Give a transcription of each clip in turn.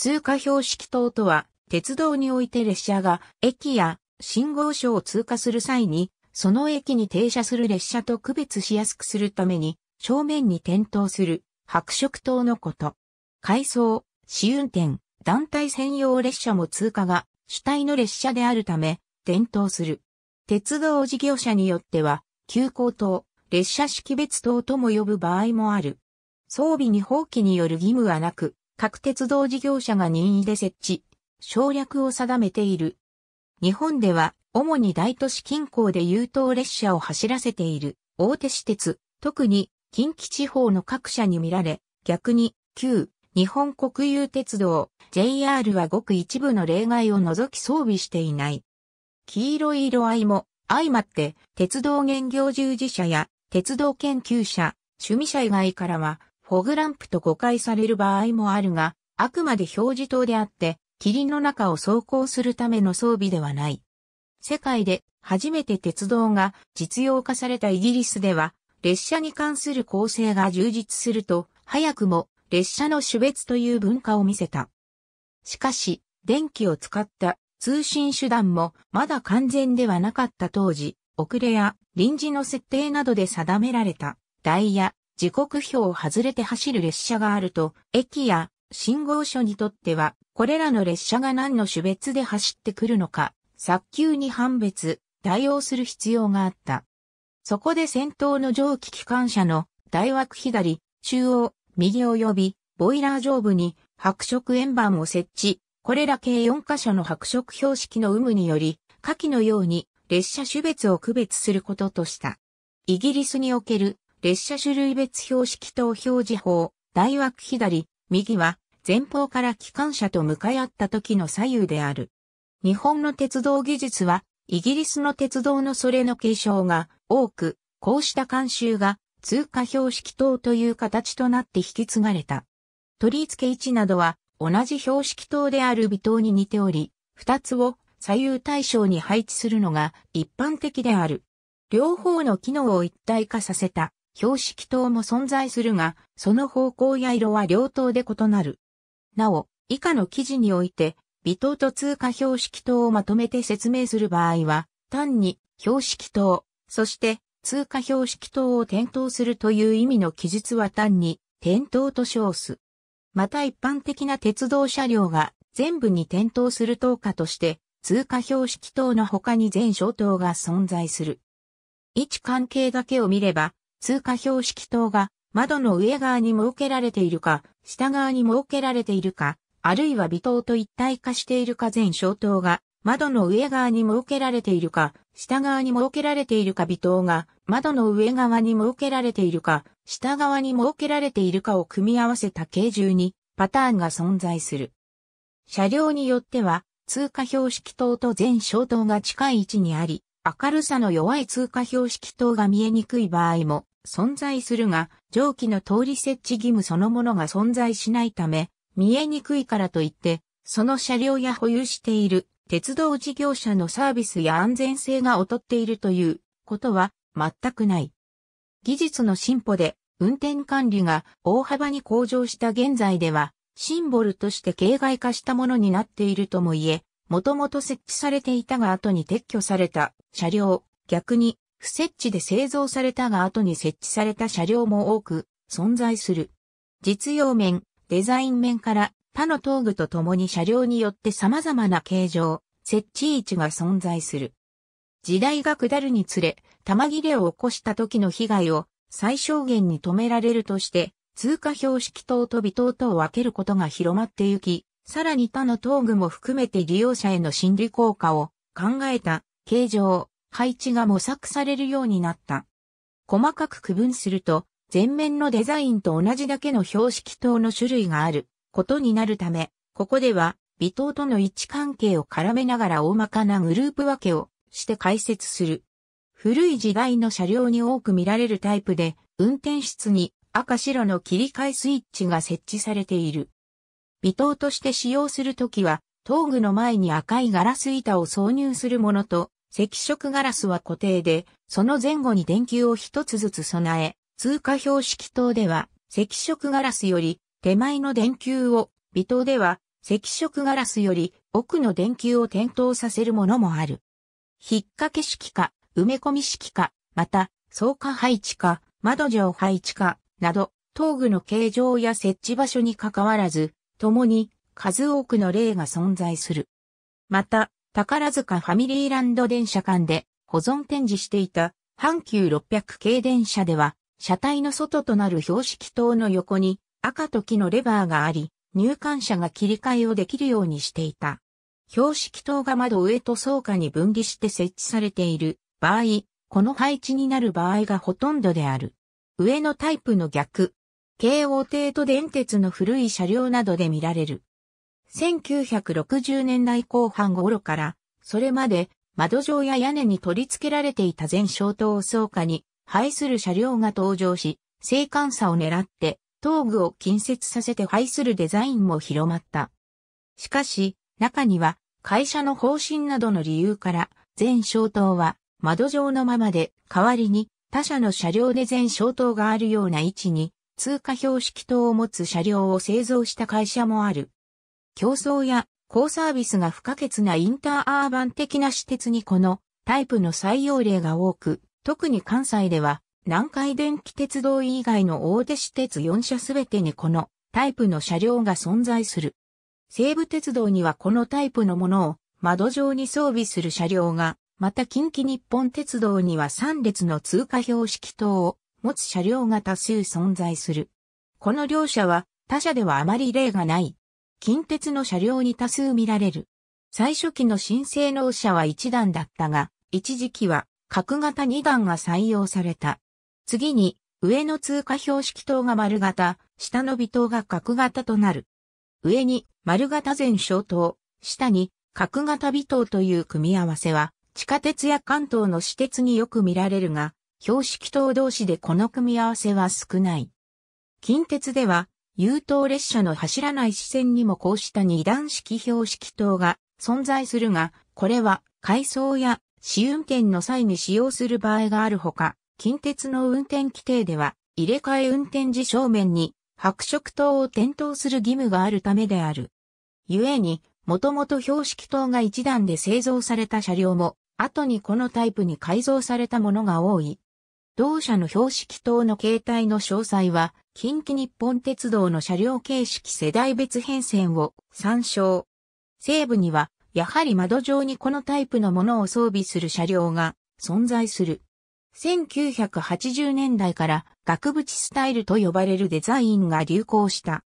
通過標識灯とは、鉄道において列車が駅や信号所を通過する際に、その駅に停車する列車と区別しやすくするために、正面に点灯する白色灯のこと。回送、試運転、団体専用列車も通過が主体の列車であるため、点灯する。鉄道事業者によっては、急行灯、列車識別灯とも呼ぶ場合もある。装備に放棄による義務はなく、各鉄道事業者が任意で設置、省略を定めている。日本では、主に大都市近郊で優等列車を走らせている大手私鉄、特に近畿地方の各社に見られ、逆に旧日本国有鉄道 JR はごく一部の例外を除き装備していない。黄色い色合いも相まって鉄道現業従事者や鉄道研究者、趣味者以外からはフォグランプと誤解される場合もあるが、あくまで表示灯であって、霧の中を走行するための装備ではない。世界で初めて鉄道が実用化されたイギリスでは、列車に関する構成が充実すると、早くも列車の種別という文化を見せた。しかし、電気を使った通信手段もまだ完全ではなかった当時、遅れや臨時の設定などで定められたダイヤ、時刻表を外れて走る列車があると、駅や信号所にとっては、これらの列車が何の種別で走ってくるのか、早急に判別、対応する必要があった。そこで先頭の蒸気機関車の大枠左、中央、右及び、ボイラー上部に白色円盤を設置、これら計4箇所の白色標識の有無により、下記のように列車種別を区別することとした。イギリスにおける列車種類別標識等表示法、大枠左、右は、前方から機関車と向かい合った時の左右である。日本の鉄道技術は、イギリスの鉄道のそれの継承が多く、こうした慣習が通貨標識等という形となって引き継がれた。取り付け位置などは同じ標識等である微等に似ており、二つを左右対称に配置するのが一般的である。両方の機能を一体化させた標識灯も存在するが、その方向や色は両灯で異なる。なお、以下の記事において、微灯と通過標識灯をまとめて説明する場合は、単に標識灯、そして通過標識灯を点灯するという意味の記述は単に点灯と称す。また一般的な鉄道車両が全部に点灯する灯下として、通過標識灯の他に全小灯が存在する。位置関係だけを見れば、通過標識灯が窓の上側に設けられているか、下側に設けられているか、あるいは微灯と一体化しているか全小灯が窓の上側に設けられているか、下側に設けられているか微灯が窓の上側に設けられているか、下側に設けられているかを組み合わせた形状にパターンが存在する。車両によっては通過標識灯と全小灯が近い位置にあり、明るさの弱い通過標識灯が見えにくい場合も存在するが、蒸気の通り設置義務そのものが存在しないため、見えにくいからといって、その車両や保有している鉄道事業者のサービスや安全性が劣っているということは全くない。技術の進歩で運転管理が大幅に向上した現在では、シンボルとして形骸化したものになっているとも言え、もともと設置されていたが後に撤去された車両、逆に不設置で製造されたが後に設置された車両も多く存在する。実用面、デザイン面から他の道具と共に車両によって様々な形状、設置位置が存在する。時代が下るにつれ、玉切れを起こした時の被害を最小限に止められるとして、通過標識等と微等とを分けることが広まってゆき、さらに他の道具も含めて利用者への心理効果を考えた形状、配置が模索されるようになった。細かく区分すると、前面のデザインと同じだけの標識灯の種類があることになるため、ここでは微灯との位置関係を絡めながら大まかなグループ分けをして解説する。古い時代の車両に多く見られるタイプで、運転室に赤白の切り替えスイッチが設置されている。微灯として使用するときは、頭部の前に赤いガラス板を挿入するものと、赤色ガラスは固定で、その前後に電球を一つずつ備え、通過標識灯では赤色ガラスより手前の電球を、微灯では赤色ガラスより奥の電球を点灯させるものもある。引っ掛け式か、埋め込み式か、また、草加配置か、窓上配置か、など、灯具の形状や設置場所に関わらず、共に数多くの例が存在する。また、宝塚ファミリーランド電車間で保存展示していた阪急600系電車では、車体の外となる標識灯の横に赤と木のレバーがあり、入館者が切り替えをできるようにしていた。標識灯が窓上と倉下に分離して設置されている場合、この配置になる場合がほとんどである。上のタイプの逆、京王亭と電鉄の古い車両などで見られる。1960年代後半頃から、それまで窓状や屋根に取り付けられていた全消灯倉下に配する車両が登場し、生還差を狙って頭具を近接させて配するデザインも広まった。しかし、中には会社の方針などの理由から全消灯は窓状のままで代わりに他社の車両で全消灯があるような位置に通過標識灯を持つ車両を製造した会社もある。競争や高サービスが不可欠なインターアーバン的な私鉄にこのタイプの採用例が多く、特に関西では南海電気鉄道以外の大手私鉄4社すべてにこのタイプの車両が存在する。西武鉄道にはこのタイプのものを窓上に装備する車両が、また近畿日本鉄道には3列の通過標識等を持つ車両が多数存在する。この両社は他社ではあまり例がない近鉄の車両に多数見られる。最初期の新性能車は1段だったが、一時期は角型2段が採用された。次に、上の通過標識灯が丸型、下の尾灯が角型となる。上に丸型全小灯、下に角型尾灯という組み合わせは、地下鉄や関東の私鉄によく見られるが、標識灯同士でこの組み合わせは少ない。近鉄では、優等列車の走らない視線にもこうした二段式標識灯が存在するが、これは改装や試運転の際に使用する場合があるほか、近鉄の運転規定では入れ替え運転時正面に白色灯を点灯する義務があるためである。故に、もともと標識灯が一段で製造された車両も、後にこのタイプに改造されたものが多い。同社の標識灯の形態の詳細は、近畿日本鉄道の車両形式世代別変遷を参照。西部には、やはり窓上にこのタイプのものを装備する車両が存在する。1980年代から額縁スタイルと呼ばれるデザインが流行した。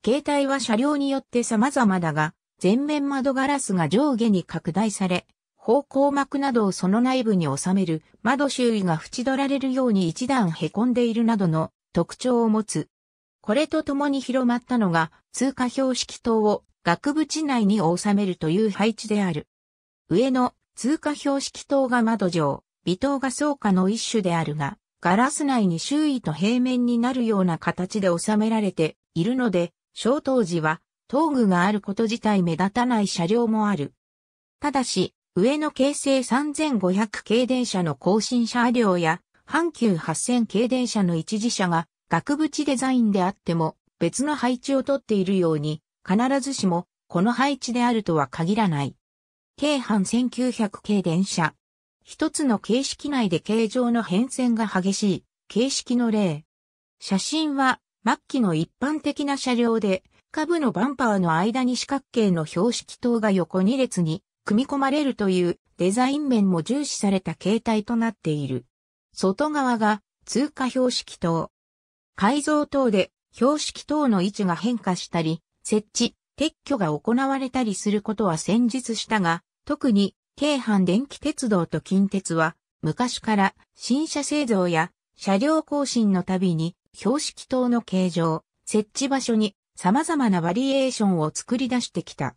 形態は車両によって様々だが、全面窓ガラスが上下に拡大され、方向膜などをその内部に収める窓周囲が縁取られるように一段凹んでいるなどの特徴を持つ。これと共に広まったのが通貨標識等を額縁内に収めるという配置である。上の通貨標識等が窓状、微等が倉下の一種であるが、ガラス内に周囲と平面になるような形で収められているので、小当時は灯具があること自体目立たない車両もある。ただし、上の京成3500系電車の更新車両や阪急8000系電車の一時車が額縁デザインであっても別の配置をとっているように必ずしもこの配置であるとは限らない。京阪1900系電車。一つの形式内で形状の変遷が激しい形式の例。写真は末期の一般的な車両で下部のバンパーの間に四角形の標識灯が横2列に組み込まれるというデザイン面も重視された形態となっている。外側が通過標識灯。改造等で標識等の位置が変化したり、設置、撤去が行われたりすることは先日したが、特に京阪電気鉄道と近鉄は、昔から新車製造や車両更新のたびに標識灯の形状、設置場所に様々なバリエーションを作り出してきた。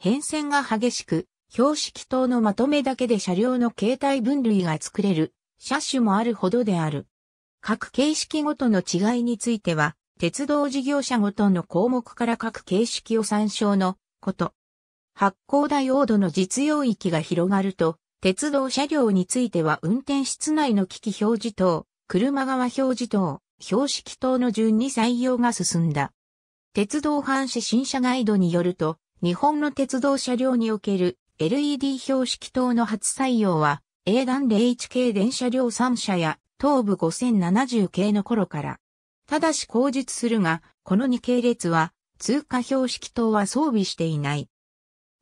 変遷が激しく、標識灯のまとめだけで車両の形態分類が作れる車種もあるほどである。各形式ごとの違いについては、鉄道事業者ごとの項目から各形式を参照のこと。発光ダイオードの実用域が広がると、鉄道車両については運転室内の機器表示灯、車側表示灯、標識灯の順に採用が進んだ。鉄道反射新車ガイドによると、日本の鉄道車両における LED 標識灯の初採用は、A 断01 k 電車両3車や東部5070系の頃から。ただし口述するが、この2系列は通過標識灯は装備していない。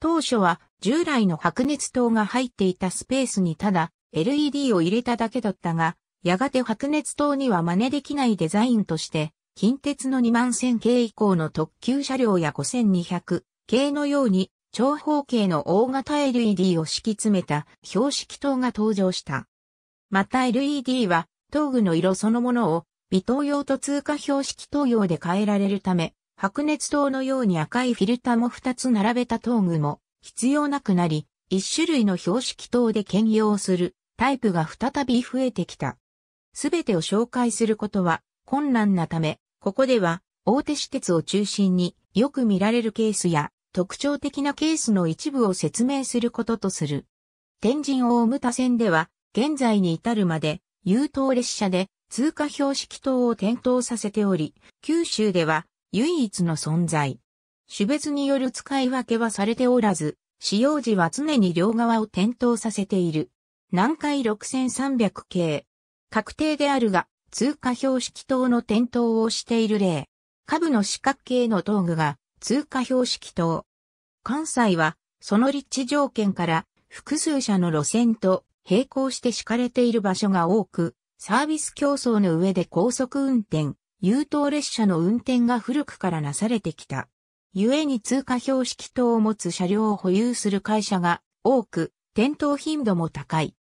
当初は従来の白熱灯が入っていたスペースにただ LED を入れただけだったが、やがて白熱灯には真似できないデザインとして、近鉄の2万1000系以降の特急車両や5200系のように長方形の大型 LED を敷き詰めた標識灯が登場した。また LED は、灯具の色そのものを、微灯用と通過標識灯用で変えられるため、白熱灯のように赤いフィルターも2つ並べた灯具も必要なくなり、1種類の標識灯で兼用するタイプが再び増えてきた。すべてを紹介することは困難なため、ここでは大手私鉄を中心によく見られるケースや特徴的なケースの一部を説明することとする。天神大牟田線では、現在に至るまで、優等列車で通過標識灯を点灯させており、九州では唯一の存在。種別による使い分けはされておらず、使用時は常に両側を点灯させている。南海6300系。確定であるが、通過標識灯の点灯をしている例。下部の四角形の灯具が通貨標識等。関西は、その立地条件から、複数社の路線と並行して敷かれている場所が多く、サービス競争の上で高速運転、優等列車の運転が古くからなされてきた。故に通貨標識等を持つ車両を保有する会社が多く、転倒頻度も高い。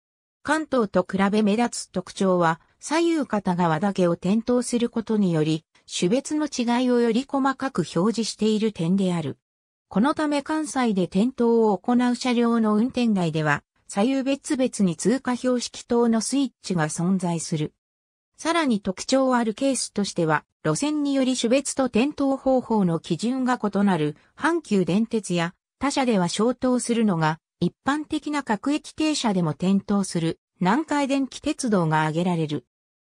関東と比べ目立つ特徴は、左右片側だけを転倒することにより、種別の違いをより細かく表示している点である。このため関西で点灯を行う車両の運転外では、左右別々に通過標識灯のスイッチが存在する。さらに特徴あるケースとしては、路線により種別と点灯方法の基準が異なる阪急電鉄や他社では消灯するのが一般的な各駅停車でも点灯する南海電気鉄道が挙げられる。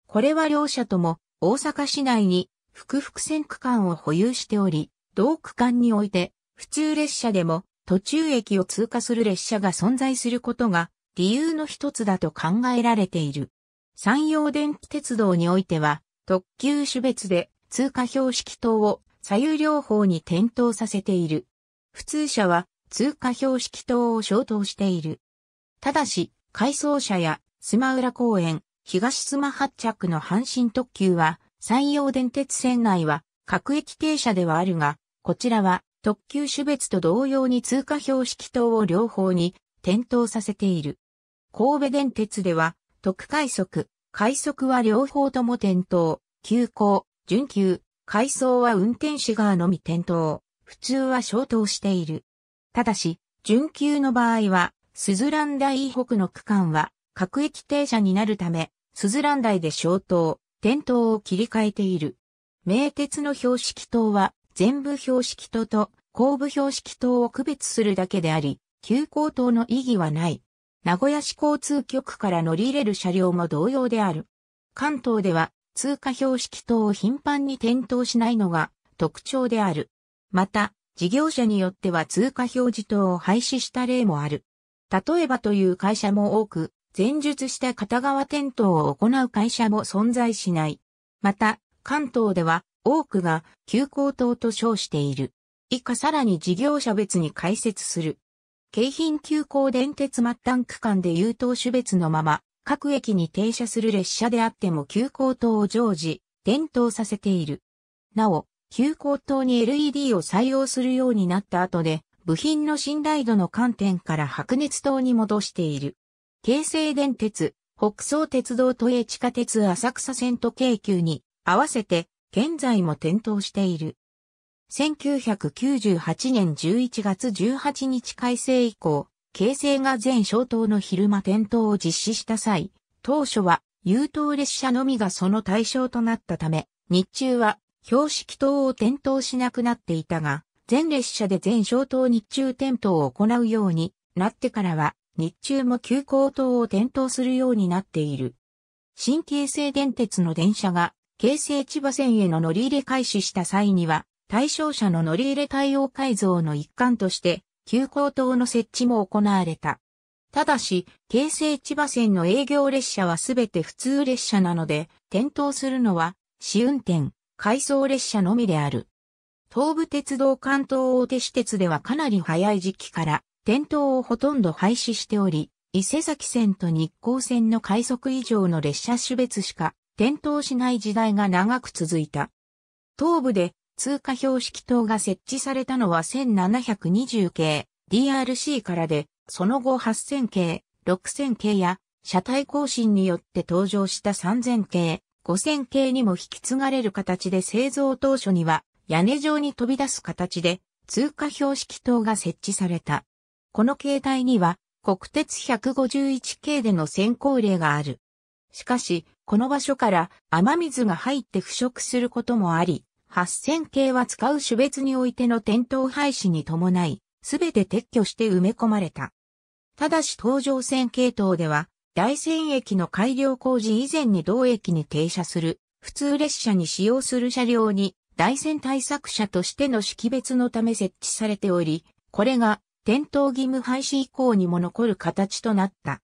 これは両社とも大阪市内に複々線区間を保有しており、同区間において、普通列車でも途中駅を通過する列車が存在することが理由の一つだと考えられている。山陽電気鉄道においては、特急種別で通過標識灯を左右両方に点灯させている。普通車は通過標識灯を消灯している。ただし、回送車や須磨浦公園、東須磨発着の阪神特急は山陽電鉄線内は各駅停車ではあるが、こちらは特急種別と同様に通過標識灯を両方に点灯させている。神戸電鉄では特快速、快速は両方とも点灯、急行、準急、回送は運転士側のみ点灯、普通は消灯している。ただし、準急の場合は、スズラン台北の区間は各駅停車になるため、スズラン台で消灯、点灯を切り替えている。名鉄の標識灯は、全部標識灯と後部標識灯を区別するだけであり、急行灯の意義はない。名古屋市交通局から乗り入れる車両も同様である。関東では、通過標識灯を頻繁に点灯しないのが特徴である。また、事業者によっては通過表示灯を廃止した例もある。例えばという会社も多く、前述した片側点灯を行う会社も存在しない。また、関東では多くが急行灯と称している。以下さらに事業者別に解説する。京浜急行電鉄末端区間で優等種別のまま、各駅に停車する列車であっても急行灯を常時、点灯させている。なお、急行灯に LED を採用するようになった後で、部品の信頼度の観点から白熱灯に戻している。京成電鉄、北総鉄道都営地下鉄浅草線と京急に合わせて現在も点灯している。1998年11月18日改正以降、京成が全小灯の昼間点灯を実施した際、当初は優等列車のみがその対象となったため、日中は標識灯を点灯しなくなっていたが、全列車で全小灯日中点灯を行うようになってからは、日中も急行灯を点灯するようになっている。新京成電鉄の電車が、京成千葉線への乗り入れ開始した際には、対象者の乗り入れ対応改造の一環として、急行灯の設置も行われた。ただし、京成千葉線の営業列車はすべて普通列車なので、点灯するのは、試運転、回送列車のみである。東武鉄道関東大手私鉄ではかなり早い時期から、店頭をほとんど廃止しており、伊勢崎線と日光線の快速以上の列車種別しか点灯しない時代が長く続いた。東部で通過標識灯が設置されたのは1720系 DRC からで、その後8000系、6000系や車体更新によって登場した3000系、5000系にも引き継がれる形で製造当初には屋根状に飛び出す形で通過標識灯が設置された。この形態には国鉄151系での先行例がある。しかし、この場所から雨水が入って腐食することもあり、8000系は使う種別においての点灯廃止に伴い、すべて撤去して埋め込まれた。ただし搭乗線系統では、大仙駅の改良工事以前に同駅に停車する、普通列車に使用する車両に、大仙対策車としての識別のため設置されており、これが点灯義務廃止以降にも残る形となった。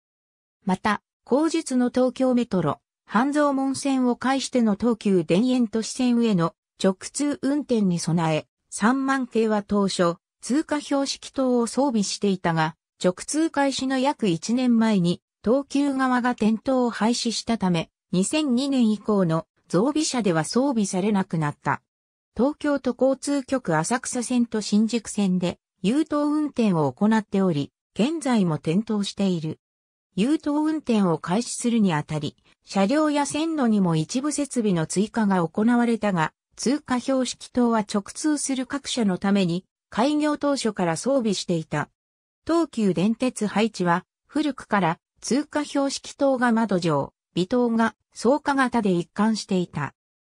また、後日の東京メトロ、半蔵門線を介しての東急田園都市線への直通運転に備え、3万系は当初、通過標識灯を装備していたが、直通開始の約1年前に、東急側が点灯を廃止したため、2002年以降の増備車では装備されなくなった。東京都交通局浅草線と新宿線で優等運転を行っており、現在も点灯している。優等運転を開始するにあたり、車両や線路にも一部設備の追加が行われたが、通過標識等は直通する各社のために、開業当初から装備していた。東急電鉄配置は、古くから通過標識等が窓上、微灯が草加型で一貫していた。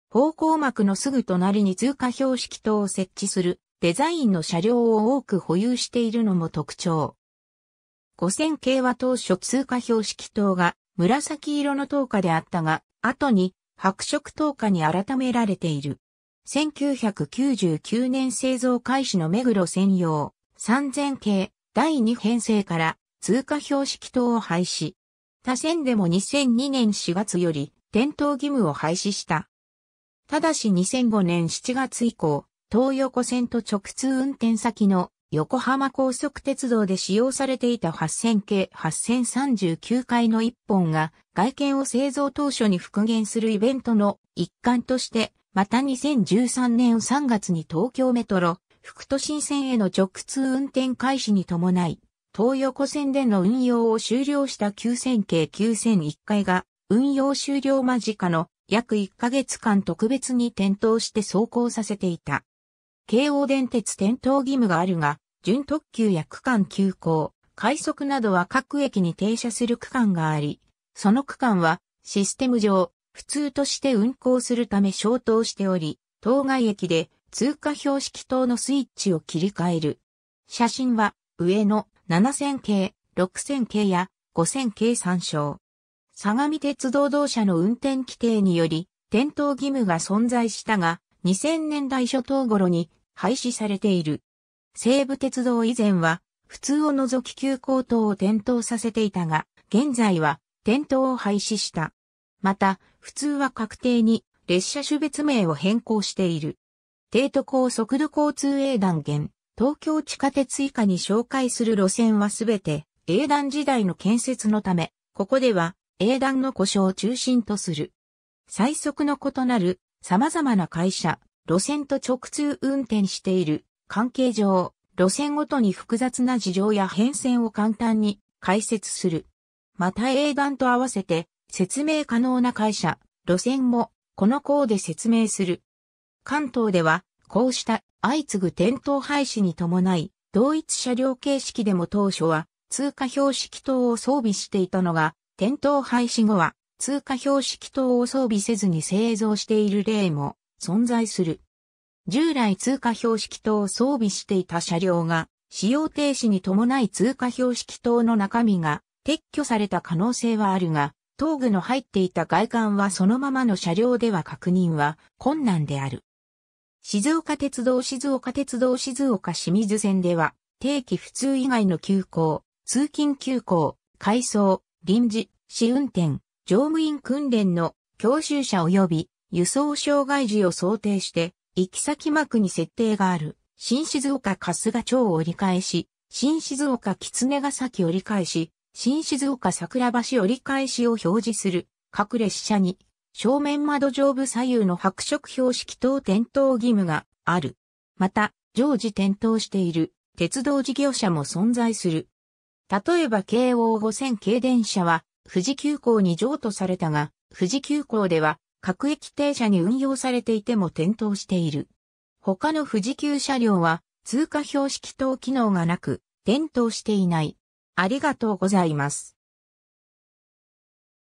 方向幕のすぐ隣に通過標識等を設置するデザインの車両を多く保有しているのも特徴。5000系は当初通過標識灯が紫色の灯火であったが、後に白色灯火に改められている。1999年製造開始の目黒専用3000系第2編成から通過標識灯を廃止。他線でも2002年4月より点灯義務を廃止した。ただし2005年7月以降、東横線と直通運転先の横浜高速鉄道で使用されていた8000系8039回の1本が外見を製造当初に復元するイベントの一環として、また2013年3月に東京メトロ、副都心線への直通運転開始に伴い、東横線での運用を終了した9000系9001回が運用終了間近の約1ヶ月間特別に点灯して走行させていた。京王電鉄点灯義務があるが、準特急や区間急行、快速などは各駅に停車する区間があり、その区間はシステム上、普通として運行するため消灯しており、当該駅で通過標識灯のスイッチを切り替える。写真は上の7000系、6000系や5000系参照。相模鉄道同社の運転規定により、点灯義務が存在したが、2000年代初頭頃に廃止されている。西武鉄道以前は、普通を除き急行等を点灯させていたが、現在は点灯を廃止した。また、普通は確定に列車種別名を変更している。帝都高速度交通営団限、東京地下鉄以下に紹介する路線はすべて営団時代の建設のため、ここでは営団の故障を中心とする。最速の異なる様々な会社、路線と直通運転している関係上、路線ごとに複雑な事情や変遷を簡単に解説する。また英断と合わせて説明可能な会社、路線もこの項で説明する。関東ではこうした相次ぐ店頭廃止に伴い、同一車両形式でも当初は通過標識等を装備していたのが、店頭廃止後は通過標識等を装備せずに製造している例も存在する。従来通貨標識等を装備していた車両が使用停止に伴い通過標識等の中身が撤去された可能性はあるが、頭具の入っていた外観はそのままの車両では確認は困難である。静岡鉄道静岡鉄道静岡清水線では、定期普通以外の急行、通勤急行、回送、臨時、試運転、乗務員訓練の教習者及び輸送障害時を想定して、行き先幕に設定がある、新静岡春日町折り返し、新静岡狐ヶ崎折り返し、新静岡桜橋折り返しを表示する各列車に正面窓上部左右の白色標識等点灯義務がある。また、常時点灯している鉄道事業者も存在する。例えば京王5000系電車は富士急行に譲渡されたが、富士急行では各駅停車に運用されていても点灯している。他の富士急車両は通過標識等機能がなく、点灯していない。ありがとうございます。